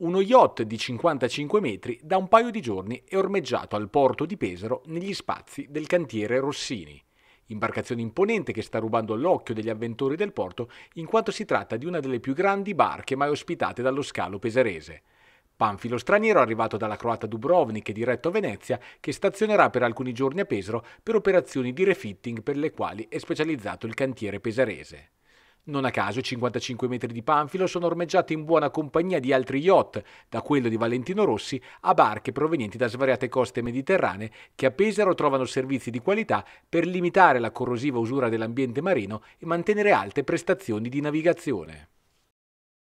uno yacht di 55 metri da un paio di giorni è ormeggiato al porto di Pesaro negli spazi del cantiere Rossini. Imbarcazione imponente che sta rubando l'occhio degli avventori del porto in quanto si tratta di una delle più grandi barche mai ospitate dallo scalo pesarese. Panfilo straniero arrivato dalla croata Dubrovnik e diretto a Venezia che stazionerà per alcuni giorni a Pesaro per operazioni di refitting per le quali è specializzato il cantiere pesarese. Non a caso i 55 metri di Panfilo sono ormeggiati in buona compagnia di altri yacht, da quello di Valentino Rossi a barche provenienti da svariate coste mediterranee che a Pesaro trovano servizi di qualità per limitare la corrosiva usura dell'ambiente marino e mantenere alte prestazioni di navigazione.